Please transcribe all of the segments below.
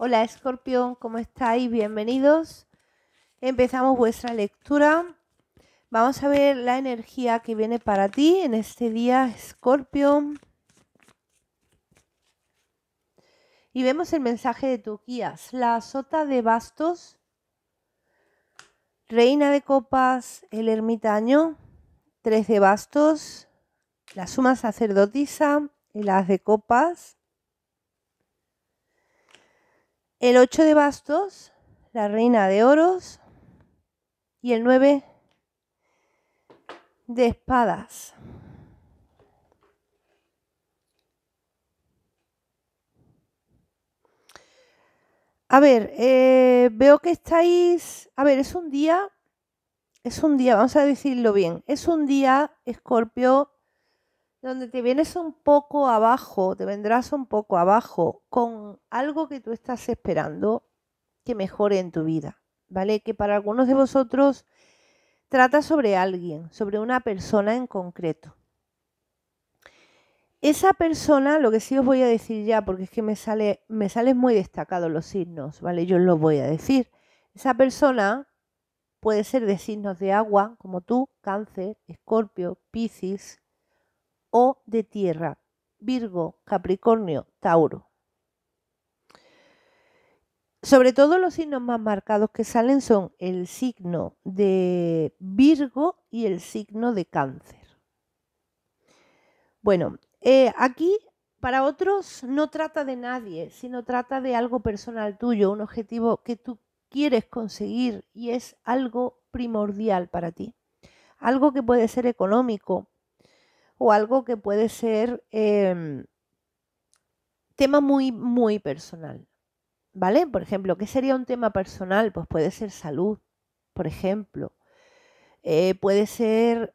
Hola Escorpión, ¿cómo estáis? Bienvenidos. Empezamos vuestra lectura. Vamos a ver la energía que viene para ti en este día, Escorpión. Y vemos el mensaje de tu guías, la sota de bastos, reina de copas, el ermitaño, tres de bastos, la suma sacerdotisa, el as de copas, el 8 de bastos, la reina de oros y el 9 de espadas. A ver, eh, veo que estáis... A ver, es un día... Es un día, vamos a decirlo bien. Es un día, Escorpio, donde te vienes un poco abajo, te vendrás un poco abajo con algo que tú estás esperando que mejore en tu vida, ¿vale? Que para algunos de vosotros trata sobre alguien, sobre una persona en concreto. Esa persona, lo que sí os voy a decir ya, porque es que me sale, me salen muy destacados los signos, ¿vale? Yo os los voy a decir. Esa persona puede ser de signos de agua, como tú, cáncer, escorpio, piscis, o de tierra, Virgo, Capricornio, Tauro. Sobre todo los signos más marcados que salen son el signo de Virgo y el signo de Cáncer. Bueno, eh, aquí para otros no trata de nadie, sino trata de algo personal tuyo, un objetivo que tú quieres conseguir y es algo primordial para ti. Algo que puede ser económico, o algo que puede ser em, tema muy, muy personal. ¿Vale? Por ejemplo, ¿qué sería un tema personal? Pues puede ser salud, por ejemplo. Eh, puede ser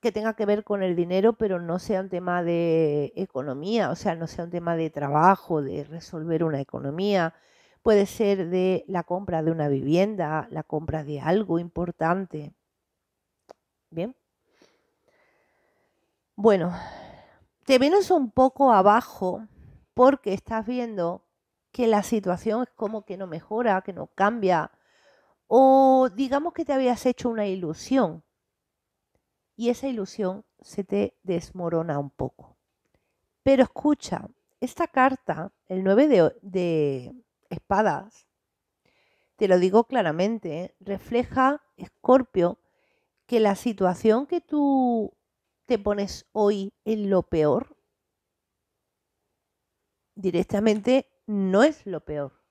que tenga que ver con el dinero, pero no sea un tema de economía, o sea, no sea un tema de trabajo, de resolver una economía. Puede ser de la compra de una vivienda, la compra de algo importante. Bien. Bueno, te vienes un poco abajo porque estás viendo que la situación es como que no mejora, que no cambia, o digamos que te habías hecho una ilusión y esa ilusión se te desmorona un poco. Pero escucha, esta carta, el 9 de, espadas, te lo digo claramente, refleja, Escorpio, que la situación que tú te pones hoy en lo peor? Directamente no es lo peor,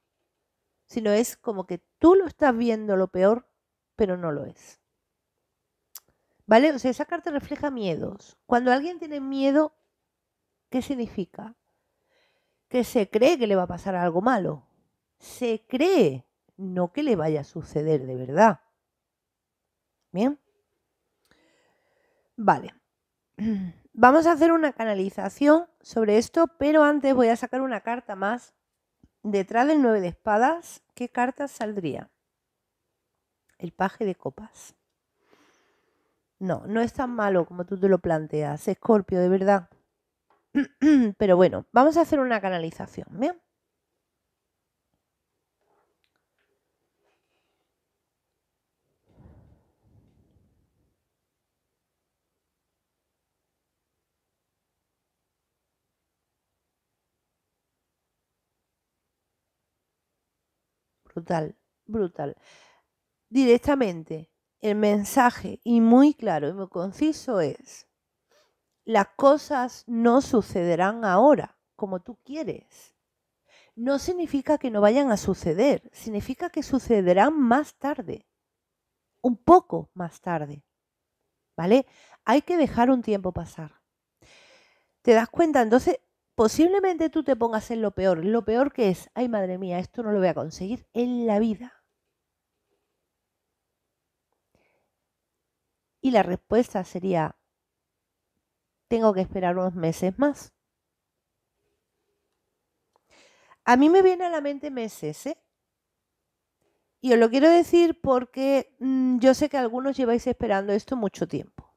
sino es como que tú lo estás viendo lo peor, pero no lo es. ¿Vale? O sea, esa carta refleja miedos. Cuando alguien tiene miedo, ¿qué significa? Que se cree que le va a pasar algo malo. Se cree, no que le vaya a suceder de verdad. ¿Bien? Vale. Vamos a hacer una canalización sobre esto, pero antes voy a sacar una carta más. Detrás del 9 de espadas, ¿qué carta saldría? El paje de copas. No, no es tan malo como tú te lo planteas, Escorpio, de verdad. Pero bueno, vamos a hacer una canalización, ¿bien? brutal, brutal. Directamente, el mensaje, y muy claro y muy conciso, es, las cosas no sucederán ahora como tú quieres. No significa que no vayan a suceder, significa que sucederán más tarde, un poco más tarde. ¿Vale? Hay que dejar un tiempo pasar. ¿Te das cuenta? Entonces, posiblemente tú te pongas en lo peor, lo peor que es, ay madre mía, esto no lo voy a conseguir en la vida. Y la respuesta sería, tengo que esperar unos meses más. A mí me viene a la mente meses, ¿eh? Y os lo quiero decir porque mm, yo sé que algunos lleváis esperando esto mucho tiempo.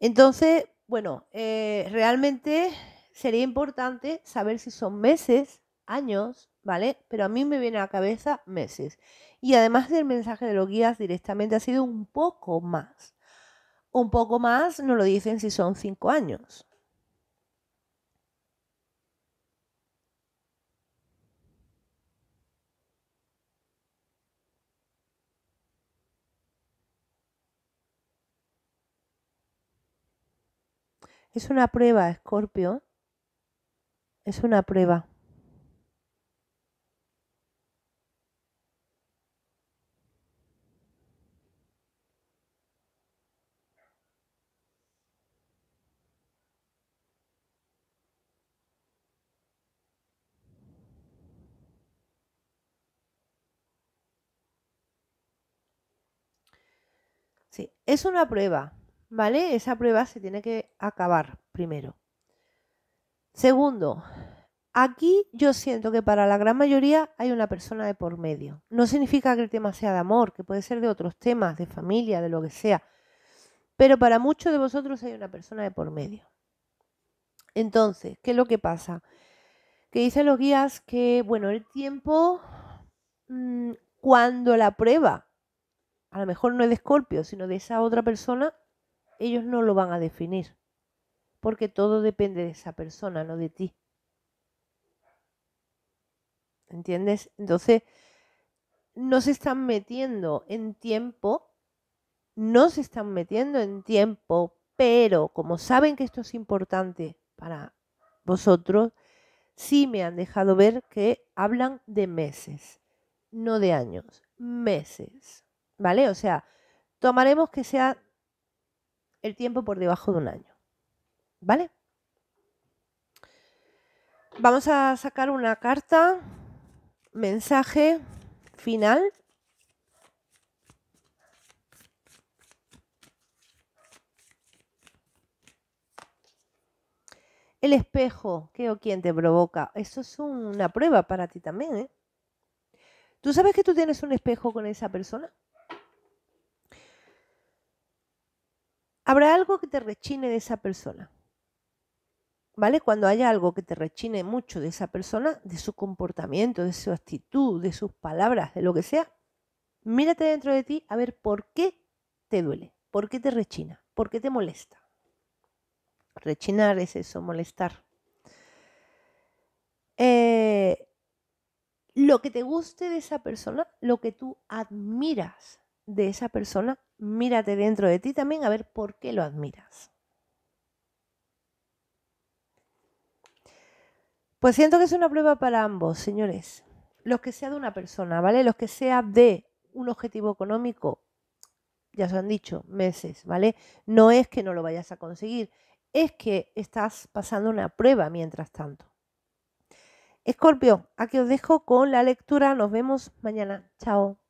Entonces, bueno, eh, realmente sería importante saber si son meses, años, ¿vale? Pero a mí me viene a la cabeza meses. Y además del mensaje de los guías directamente ha sido un poco más. Un poco más no lo dicen si son cinco años. Es una prueba, Scorpio. Es una prueba. Sí, es una prueba, ¿vale? Esa prueba se tiene que acabar primero. Segundo, aquí yo siento que para la gran mayoría hay una persona de por medio. No significa que el tema sea de amor, que puede ser de otros temas, de familia, de lo que sea. Pero para muchos de vosotros hay una persona de por medio. Entonces, ¿qué es lo que pasa? Que dicen los guías que, bueno, el tiempo, mm, cuando la prueba, a lo mejor no es de Escorpio, sino de esa otra persona, ellos no lo van a definir porque todo depende de esa persona, no de ti. ¿Entiendes? Entonces, no se están metiendo en tiempo, no se están metiendo en tiempo, pero como saben que esto es importante para vosotros, sí me han dejado ver que hablan de meses, no de años, meses, ¿vale? O sea, tomaremos que sea el tiempo por debajo de un año. ¿Vale? Vamos a sacar una carta, mensaje final. El espejo, qué o quién te provoca. Eso es una prueba para ti también. ¿eh? ¿Tú sabes que tú tienes un espejo con esa persona? ¿Habrá algo que te rechine de esa persona? ¿vale? Cuando haya algo que te rechine mucho de esa persona, de su comportamiento, de su actitud, de sus palabras, de lo que sea, mírate dentro de ti a ver por qué te duele, por qué te rechina, por qué te molesta. Rechinar es eso, molestar. Eh, lo que te guste de esa persona, lo que tú admiras de esa persona, mírate dentro de ti también a ver por qué lo admiras. Pues siento que es una prueba para ambos, señores. Los que sea de una persona, ¿vale? Los que sea de un objetivo económico, ya se han dicho, meses, ¿vale? No es que no lo vayas a conseguir, es que estás pasando una prueba mientras tanto. Escorpio, aquí os dejo con la lectura. Nos vemos mañana. Chao.